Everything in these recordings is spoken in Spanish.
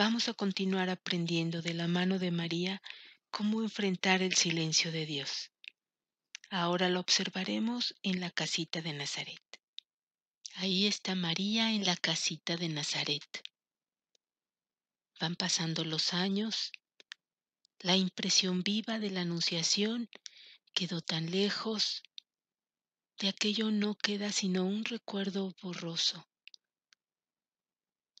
vamos a continuar aprendiendo de la mano de María cómo enfrentar el silencio de Dios. Ahora lo observaremos en la casita de Nazaret. Ahí está María en la casita de Nazaret. Van pasando los años, la impresión viva de la Anunciación quedó tan lejos, de aquello no queda sino un recuerdo borroso,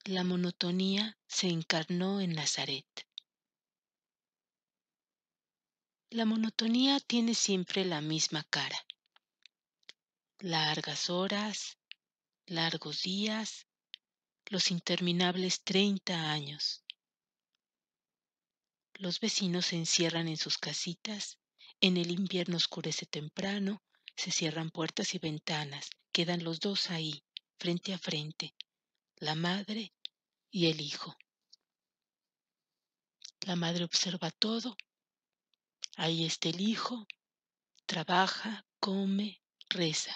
la monotonía se encarnó en Nazaret. La monotonía tiene siempre la misma cara. Largas horas, largos días, los interminables treinta años. Los vecinos se encierran en sus casitas, en el invierno oscurece temprano, se cierran puertas y ventanas, quedan los dos ahí, frente a frente, la madre y el hijo. La madre observa todo, ahí está el hijo, trabaja, come, reza.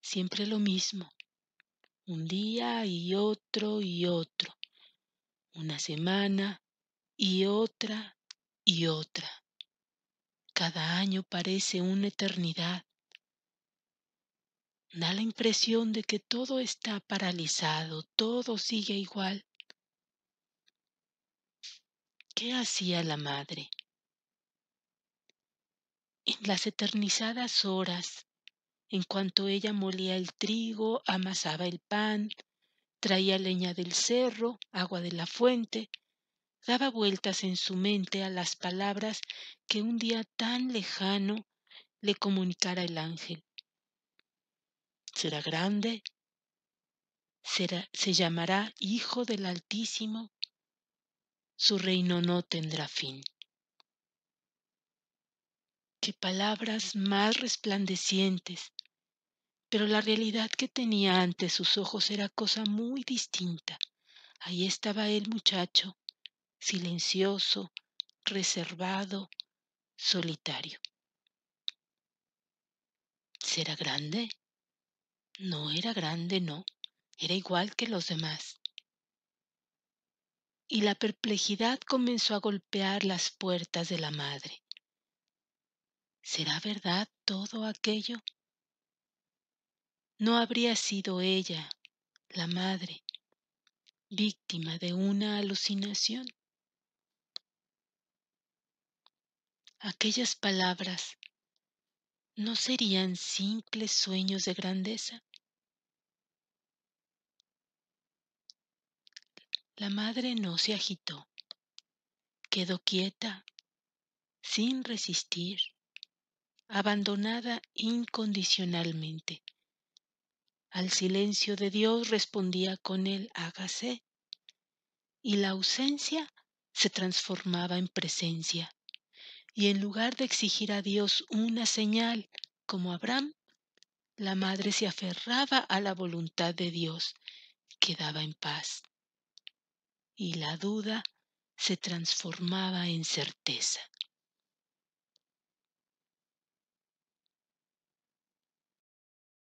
Siempre lo mismo, un día y otro y otro, una semana y otra y otra. Cada año parece una eternidad. Da la impresión de que todo está paralizado, todo sigue igual. ¿Qué hacía la madre? En las eternizadas horas, en cuanto ella molía el trigo, amasaba el pan, traía leña del cerro, agua de la fuente, daba vueltas en su mente a las palabras que un día tan lejano le comunicara el ángel será grande, se llamará Hijo del Altísimo, su reino no tendrá fin. Qué palabras más resplandecientes, pero la realidad que tenía ante sus ojos era cosa muy distinta. Ahí estaba el muchacho, silencioso, reservado, solitario. ¿Será grande? No era grande, no, era igual que los demás. Y la perplejidad comenzó a golpear las puertas de la madre. ¿Será verdad todo aquello? ¿No habría sido ella, la madre, víctima de una alucinación? Aquellas palabras no serían simples sueños de grandeza. La madre no se agitó, quedó quieta, sin resistir, abandonada incondicionalmente. Al silencio de Dios respondía con el hágase, y la ausencia se transformaba en presencia, y en lugar de exigir a Dios una señal, como Abraham, la madre se aferraba a la voluntad de Dios, quedaba en paz y la duda se transformaba en certeza.